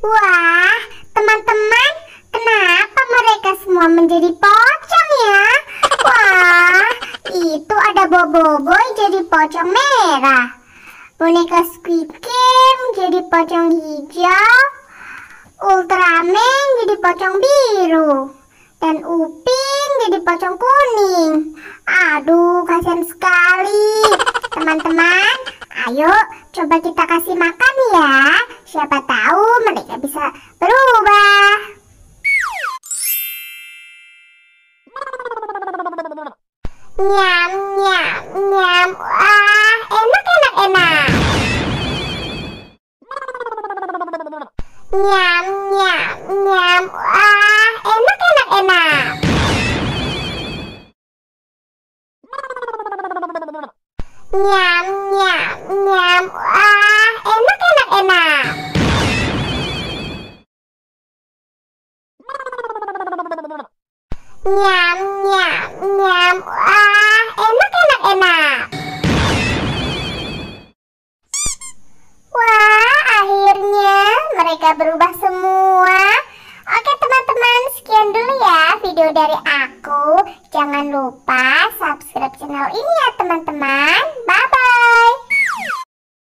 Wah, teman-teman, kenapa mereka semua menjadi pocong ya? Wah, itu ada Boboiboy jadi pocong merah. Boneka Squid Game jadi pocong hijau. Ultraman jadi pocong biru. Dan Upin jadi pocong kuning. Aduh, kasihan sekali. Teman-teman, ayo coba kita kasih makan ya. Siapa Nyam, nyam, nyam. Wah, enak, enak, enak. Nyam, nyam, nyam. Wah, enak, enak, enak. Nyam, nyam, nyam. Wah, enak, enak, enak. Nyam. mereka berubah semua. Oke teman-teman, sekian dulu ya video dari aku. Jangan lupa subscribe channel ini ya teman-teman.